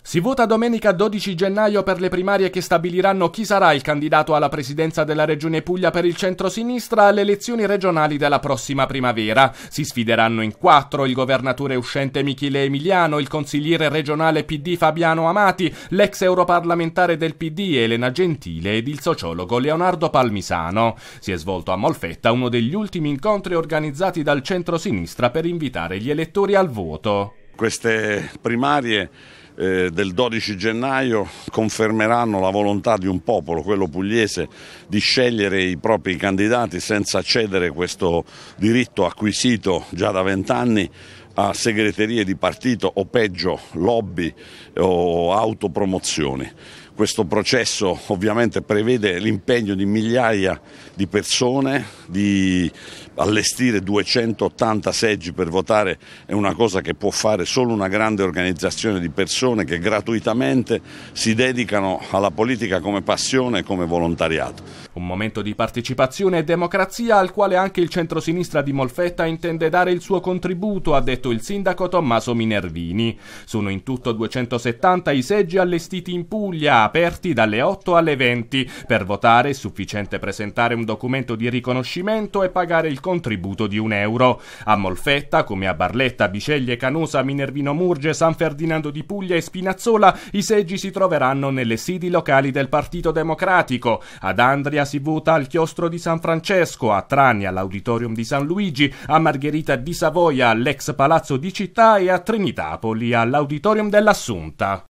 Si vota domenica 12 gennaio per le primarie che stabiliranno chi sarà il candidato alla presidenza della Regione Puglia per il centro-sinistra alle elezioni regionali della prossima primavera. Si sfideranno in quattro il governatore uscente Michele Emiliano, il consigliere regionale PD Fabiano Amati, l'ex europarlamentare del PD Elena Gentile ed il sociologo Leonardo Palmisano. Si è svolto a Molfetta uno degli ultimi incontri organizzati dal centro-sinistra per invitare gli elettori al voto. Queste primarie eh, del 12 gennaio confermeranno la volontà di un popolo, quello pugliese, di scegliere i propri candidati senza cedere questo diritto acquisito già da vent'anni a segreterie di partito o peggio lobby o autopromozioni. Questo processo ovviamente prevede l'impegno di migliaia di persone, di allestire 280 seggi per votare è una cosa che può fare solo una grande organizzazione di persone che gratuitamente si dedicano alla politica come passione e come volontariato. Un momento di partecipazione e democrazia al quale anche il centrosinistra di Molfetta intende dare il suo contributo, ha detto il sindaco Tommaso Minervini. Sono in tutto 270 i seggi allestiti in Puglia, aperti dalle 8 alle 20. Per votare è sufficiente presentare un documento di riconoscimento e pagare il contributo di un euro. A Molfetta, come a Barletta, Biceglie, Canosa, Minervino Murge, San Ferdinando di Puglia e Spinazzola, i seggi si troveranno nelle sedi locali del Partito Democratico. Ad Andria si vota al chiostro di San Francesco, a Trani all'Auditorium di San Luigi, a Margherita di Savoia all'ex Palazzo di Città e a Trinitapoli all'Auditorium dell'Assunta.